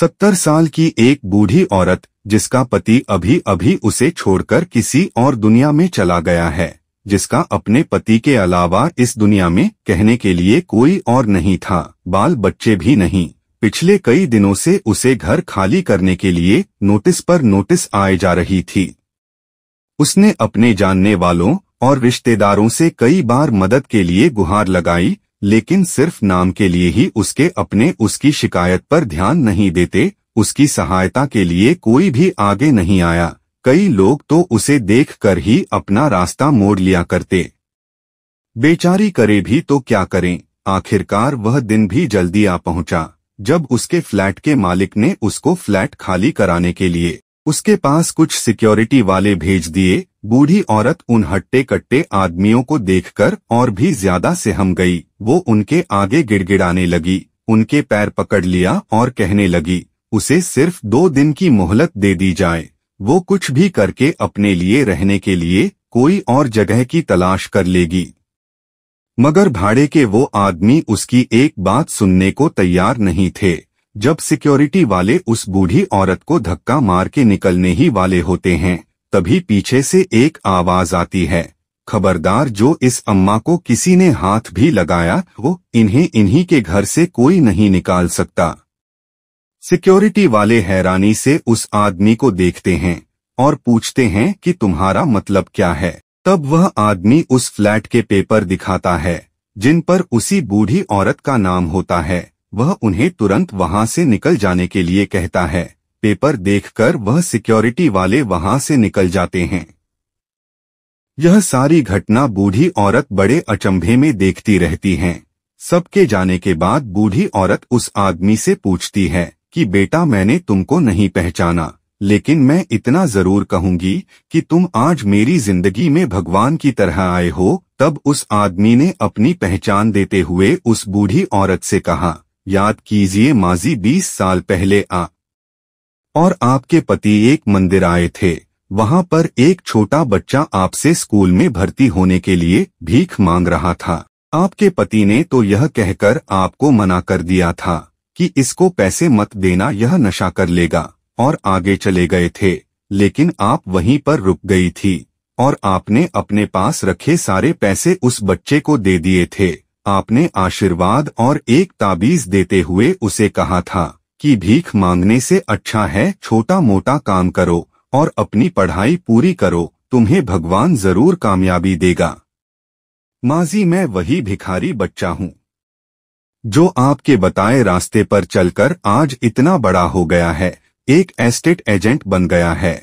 सत्तर साल की एक बूढ़ी औरत जिसका पति अभी अभी उसे छोड़कर किसी और दुनिया में चला गया है जिसका अपने पति के अलावा इस दुनिया में कहने के लिए कोई और नहीं था बाल बच्चे भी नहीं पिछले कई दिनों से उसे घर खाली करने के लिए नोटिस पर नोटिस आए जा रही थी उसने अपने जानने वालों और रिश्तेदारों से कई बार मदद के लिए गुहार लगाई लेकिन सिर्फ नाम के लिए ही उसके अपने उसकी शिकायत पर ध्यान नहीं देते उसकी सहायता के लिए कोई भी आगे नहीं आया कई लोग तो उसे देखकर ही अपना रास्ता मोड़ लिया करते बेचारी करे भी तो क्या करें आखिरकार वह दिन भी जल्दी आ पहुंचा जब उसके फ्लैट के मालिक ने उसको फ्लैट खाली कराने के लिए उसके पास कुछ सिक्योरिटी वाले भेज दिए बूढ़ी औरत उन हट्टे कट्टे आदमियों को देखकर और भी ज्यादा से हम गई वो उनके आगे गिड़गिड़ाने लगी उनके पैर पकड़ लिया और कहने लगी उसे सिर्फ दो दिन की मोहलत दे दी जाए वो कुछ भी करके अपने लिए रहने के लिए कोई और जगह की तलाश कर लेगी मगर भाड़े के वो आदमी उसकी एक बात सुनने को तैयार नहीं थे जब सिक्योरिटी वाले उस बूढ़ी औरत को धक्का मार के निकलने ही वाले होते हैं तभी पीछे से एक आवाज आती है खबरदार जो इस अम्मा को किसी ने हाथ भी लगाया वो इन्हें इन्हीं के घर से कोई नहीं निकाल सकता सिक्योरिटी वाले हैरानी से उस आदमी को देखते हैं और पूछते हैं कि तुम्हारा मतलब क्या है तब वह आदमी उस फ्लैट के पेपर दिखाता है जिन पर उसी बूढ़ी औरत का नाम होता है वह उन्हें तुरंत वहां से निकल जाने के लिए कहता है पेपर देखकर वह सिक्योरिटी वाले वहां से निकल जाते हैं यह सारी घटना बूढ़ी औरत बड़े अचंभे में देखती रहती हैं। सबके जाने के बाद बूढ़ी औरत उस आदमी से पूछती है कि बेटा मैंने तुमको नहीं पहचाना लेकिन मैं इतना जरूर कहूंगी कि तुम आज मेरी जिंदगी में भगवान की तरह आए हो तब उस आदमी ने अपनी पहचान देते हुए उस बूढ़ी औरत से कहा याद कीजिए माजी बीस साल पहले आ और आपके पति एक मंदिर आए थे वहां पर एक छोटा बच्चा आपसे स्कूल में भर्ती होने के लिए भीख मांग रहा था आपके पति ने तो यह कहकर आपको मना कर दिया था कि इसको पैसे मत देना यह नशा कर लेगा और आगे चले गए थे लेकिन आप वहीं पर रुक गई थी और आपने अपने पास रखे सारे पैसे उस बच्चे को दे दिए थे आपने आशीर्वाद और एक ताबीज देते हुए उसे कहा था कि भीख मांगने से अच्छा है छोटा मोटा काम करो और अपनी पढ़ाई पूरी करो तुम्हें भगवान जरूर कामयाबी देगा माजी मैं वही भिखारी बच्चा हूँ जो आपके बताए रास्ते पर चलकर आज इतना बड़ा हो गया है एक एस्टेट एजेंट बन गया है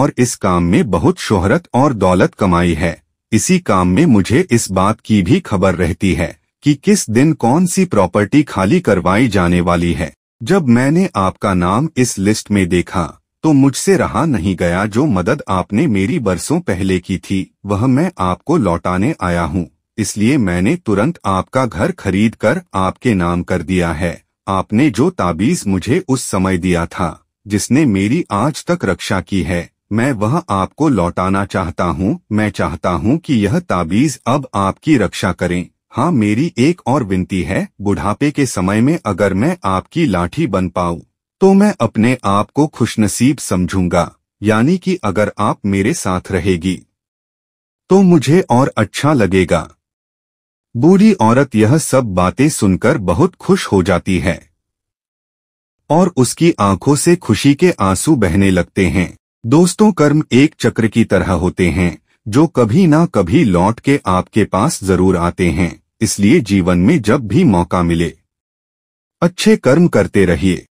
और इस काम में बहुत शोहरत और दौलत कमाई है इसी काम में मुझे इस बात की भी खबर रहती है कि किस दिन कौन सी प्रॉपर्टी खाली करवाई जाने वाली है जब मैंने आपका नाम इस लिस्ट में देखा तो मुझसे रहा नहीं गया जो मदद आपने मेरी बरसों पहले की थी वह मैं आपको लौटाने आया हूँ इसलिए मैंने तुरंत आपका घर खरीद कर आपके नाम कर दिया है आपने जो ताबीज मुझे उस समय दिया था जिसने मेरी आज तक रक्षा की है मैं वह आपको लौटाना चाहता हूँ मैं चाहता हूँ कि यह ताबीज अब आपकी रक्षा करें हाँ मेरी एक और विनती है बुढ़ापे के समय में अगर मैं आपकी लाठी बन पाऊँ तो मैं अपने आप को खुशनसीब समझूंगा यानी कि अगर आप मेरे साथ रहेगी तो मुझे और अच्छा लगेगा बूढ़ी औरत यह सब बातें सुनकर बहुत खुश हो जाती है और उसकी आंखों से खुशी के आंसू बहने लगते हैं दोस्तों कर्म एक चक्र की तरह होते हैं जो कभी ना कभी लौट के आपके पास जरूर आते हैं इसलिए जीवन में जब भी मौका मिले अच्छे कर्म करते रहिए